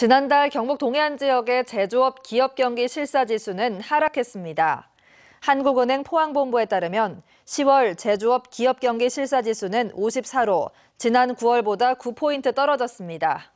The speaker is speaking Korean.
지난달 경북 동해안 지역의 제조업 기업 경기 실사지수는 하락했습니다. 한국은행 포항본부에 따르면 10월 제조업 기업 경기 실사지수는 54로 지난 9월보다 9포인트 떨어졌습니다.